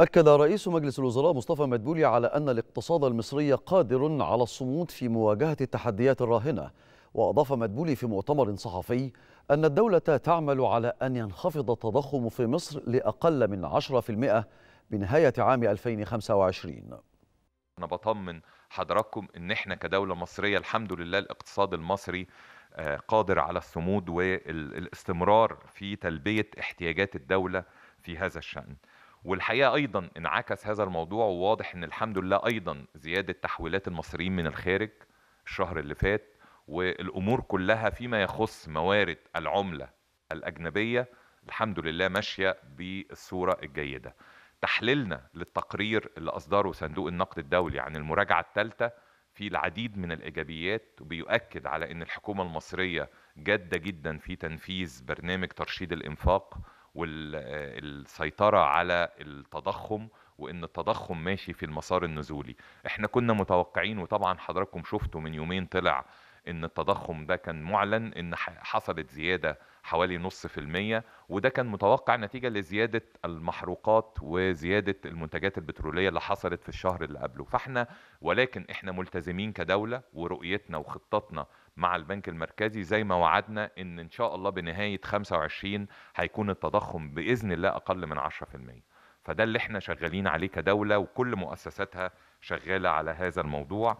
أكد رئيس مجلس الوزراء مصطفى مدبولي على أن الاقتصاد المصري قادر على الصمود في مواجهة التحديات الراهنة وأضاف مدبولي في مؤتمر صحفي أن الدولة تعمل على أن ينخفض التضخم في مصر لأقل من 10% بنهاية عام 2025 أنا بطمن حضراتكم إن إحنا كدولة مصرية الحمد لله الاقتصاد المصري آه، قادر على الصمود والاستمرار في تلبية احتياجات الدولة في هذا الشأن والحقيقه ايضا انعكس هذا الموضوع وواضح ان الحمد لله ايضا زياده تحويلات المصريين من الخارج الشهر اللي فات والامور كلها فيما يخص موارد العمله الاجنبيه الحمد لله ماشيه بالصوره الجيده. تحليلنا للتقرير اللي اصدره صندوق النقد الدولي عن المراجعه الثالثه في العديد من الايجابيات وبيؤكد على ان الحكومه المصريه جاده جدا في تنفيذ برنامج ترشيد الانفاق والسيطرة آه، على التضخم وان التضخم ماشي في المسار النزولي احنا كنا متوقعين وطبعا حضراتكم شفتوا من يومين طلع ان التضخم ده كان معلن ان حصلت زياده حوالي نص في المية وده كان متوقع نتيجة لزيادة المحروقات وزيادة المنتجات البترولية اللي حصلت في الشهر اللي قبله فاحنا ولكن احنا ملتزمين كدولة ورؤيتنا وخطتنا مع البنك المركزي زي ما وعدنا ان ان شاء الله بنهاية 25 هيكون التضخم بإذن الله أقل من 10% فده اللي احنا شغالين عليه كدولة وكل مؤسساتها شغالة على هذا الموضوع